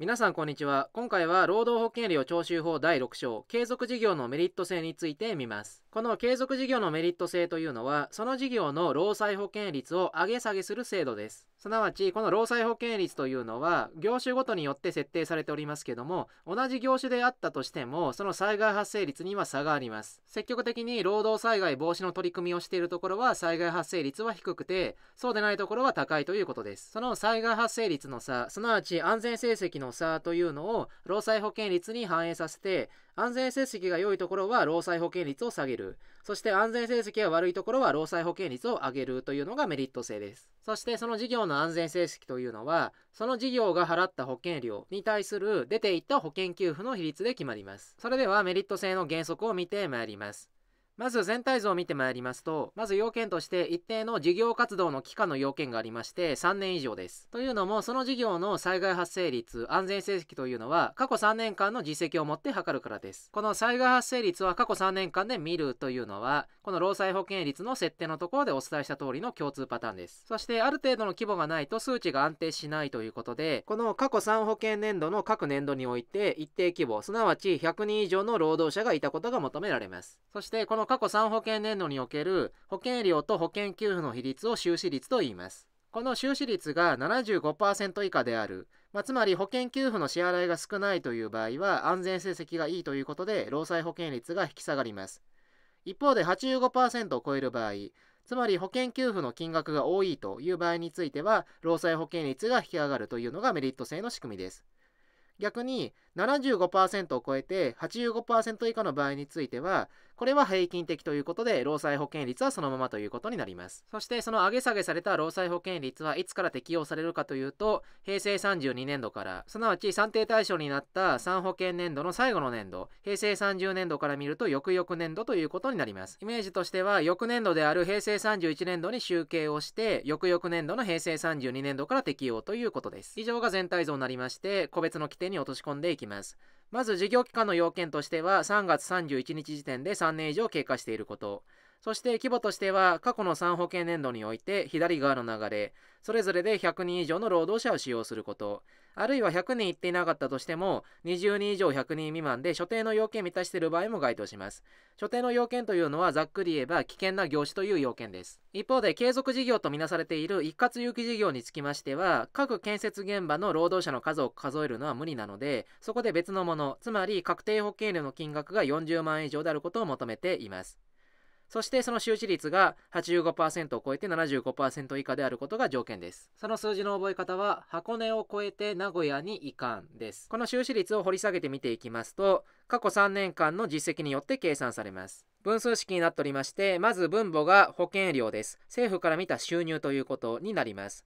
皆さんこんにちは今回は労働保険料徴収法第6章継続事業のメリット性について見ますこの継続事業のメリット性というのはその事業の労災保険率を上げ下げする制度ですすなわちこの労災保険率というのは業種ごとによって設定されておりますけども同じ業種であったとしてもその災害発生率には差があります積極的に労働災害防止の取り組みをしているところは災害発生率は低くてそうでないところは高いということですその災害発生率の差すなわち安全成績のの差というのを労災保険率に反映させて安全成績が良いところは労災保険率を下げるそして安全成績が悪いところは労災保険率を上げるというのがメリット性ですそしてその事業の安全成績というのはその事業が払った保険料に対する出ていった保険給付の比率で決まりますそれではメリット性の原則を見てまいりますまず全体像を見てまいりますと、まず要件として一定の事業活動の期間の要件がありまして3年以上です。というのも、その事業の災害発生率、安全成績というのは過去3年間の実績をもって測るからです。この災害発生率は過去3年間で見るというのは、この労災保険率の設定のところでお伝えした通りの共通パターンです。そして、ある程度の規模がないと数値が安定しないということで、この過去3保険年度の各年度において一定規模、すなわち100人以上の労働者がいたことが求められます。そして、このの過去3保険年度における保険料と保険給付の比率を収支率と言います。この収支率が75%以下である、まあ、つまり保険給付の支払いが少ないという場合は安全成績がいいということで労災保険率が引き下がります。一方で85%を超える場合、つまり保険給付の金額が多いという場合については、労災保険率が引き上がるというのがメリット性の仕組みです。逆に、75%を超えて85%以下の場合についてはこれは平均的ということで労災保険率はそのままということになりますそしてその上げ下げされた労災保険率はいつから適用されるかというと平成32年度からすなわち算定対象になった3保険年度の最後の年度平成30年度から見ると翌々年度ということになりますイメージとしては翌年度である平成31年度に集計をして翌々年度の平成32年度から適用ということです以上が全体像になりまして個別の規定に落とし込んでいきますきます。まず事業期間の要件としては3月31日時点で3年以上経過していることそして規模としては過去の3保険年度において左側の流れそれぞれで100人以上の労働者を使用することあるいは100人いっていなかったとしても20人以上100人未満で所定の要件を満たしている場合も該当します所定の要件というのはざっくり言えば危険な業種という要件です一方で継続事業とみなされている一括有機事業につきましては各建設現場の労働者の数を数えるのは無理なのでそこで別のものつまり確定保険料の金額が40万円以上であることを求めていますそしてその周知率が85%を超えて75%以下であることが条件です。その数字の覚え方は、箱根を超えて名古屋に移管です。この収支率を掘り下げて見ていきますと、過去3年間の実績によって計算されます。分数式になっておりまして、まず分母が保険料です。政府から見た収入ということになります。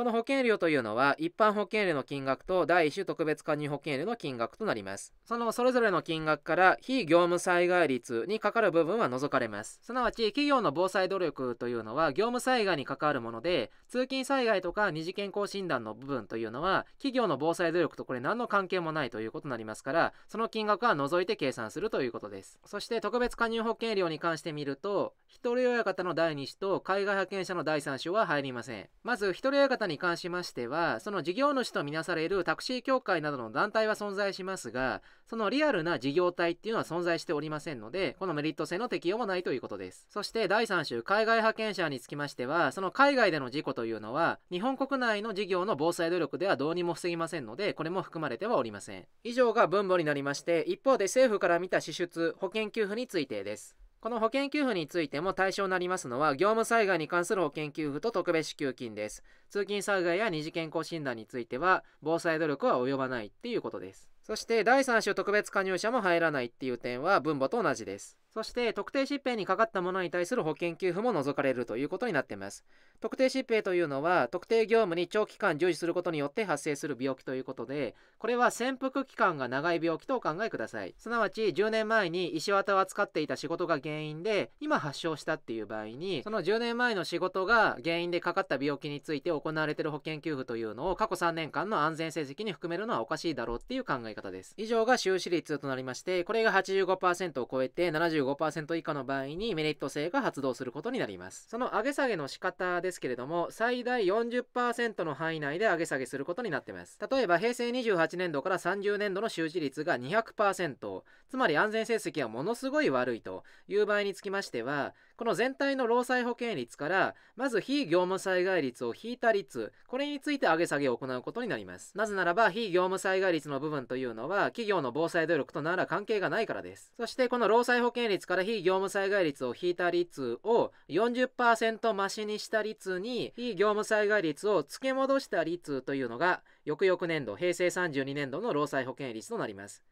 この保険料というのは一般保険料の金額と第1種特別加入保険料の金額となりますそのそれぞれの金額から非業務災害率にかかる部分は除かれますすなわち企業の防災努力というのは業務災害に関わるもので通勤災害とか二次健康診断の部分というのは企業の防災努力とこれ何の関係もないということになりますからその金額は除いて計算するということですそして特別加入保険料に関してみると一人親方の第2子と海外派遣者の第3種は入りませんまず一人親方に関しましてはその事業主とみなされるタクシー協会などの団体は存在しますがそのリアルな事業体っていうのは存在しておりませんのでこのメリット性の適用もないということですそして第3週海外派遣者につきましてはその海外での事故というのは日本国内の事業の防災努力ではどうにも防ぎませんのでこれも含まれてはおりません以上が分母になりまして一方で政府から見た支出保険給付についてですこの保険給付についても対象になりますのは、業務災害に関する保険給付と特別支給金です。通勤災害や二次健康診断については、防災努力は及ばないっていうことです。そして、第3種特別加入者も入らないっていう点は、分母と同じです。そして特定疾病にかかったものに対する保険給付も除かれるということになっています。特定疾病というのは特定業務に長期間従事することによって発生する病気ということで、これは潜伏期間が長い病気とお考えください。すなわち10年前に石綿を扱っていた仕事が原因で今発症したっていう場合に、その10年前の仕事が原因でかかった病気について行われている保険給付というのを過去3年間の安全成績に含めるのはおかしいだろうっていう考え方です。以上が収支率となりまして、これが85%を超えて75 75%以下の場合にメリット制が発動することになります。その上げ下げの仕方ですけれども、最大40%の範囲内で上げ下げすることになってます。例えば、平成28年度から30年度の収支率が200%、つまり安全成績はものすごい悪いという場合につきましては、この全体の労災保険率からまず非業務災害率を引いた率これについて上げ下げを行うことになりますなぜならば非業務災害率の部分というのは企業の防災努力となら関係がないからですそしてこの労災保険率から非業務災害率を引いた率を40%増しにした率に非業務災害率を付け戻した率というのが翌々年度平成32年度の労災保険率となります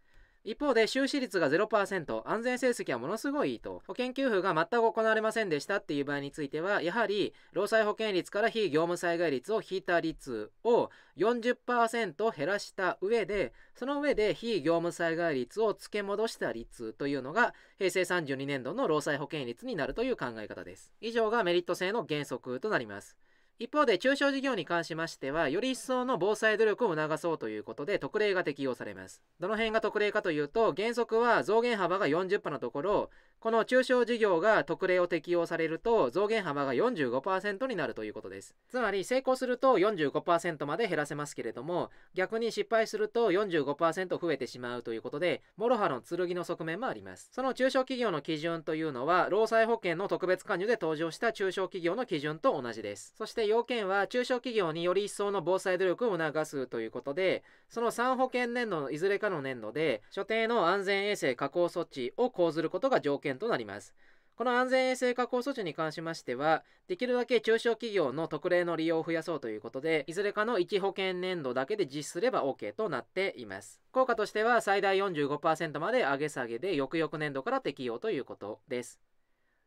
一方で収支率が0%安全成績はものすごいいいと保険給付が全く行われませんでしたっていう場合についてはやはり労災保険率から非業務災害率を引いた率を40%減らした上でその上で非業務災害率を付け戻した率というのが平成32年度の労災保険率になるという考え方です以上がメリット性の原則となります一方で中小事業に関しましてはより一層の防災努力を促そうということで特例が適用されますどの辺が特例かというと原則は増減幅が40%のところこの中小事業が特例を適用されると増減幅が45%になるということですつまり成功すると45%まで減らせますけれども逆に失敗すると45%増えてしまうということでモロハの剣の側面もありますその中小企業の基準というのは労災保険の特別加入で登場した中小企業の基準と同じですそして要件は中小企業により一層の防災努力を促すということでその3保険年度のいずれかの年度で所定の安全衛生加工措置を講ずることが条件件となります。この安全衛生確保措置に関しましては、できるだけ中小企業の特例の利用を増やそうということで、いずれかの1保険年度だけで実施すれば OK となっています。効果としては最大45%まで上げ下げで翌々年度から適用ということです。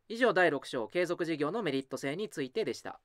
以上第6章継続事業のメリット性についてでした。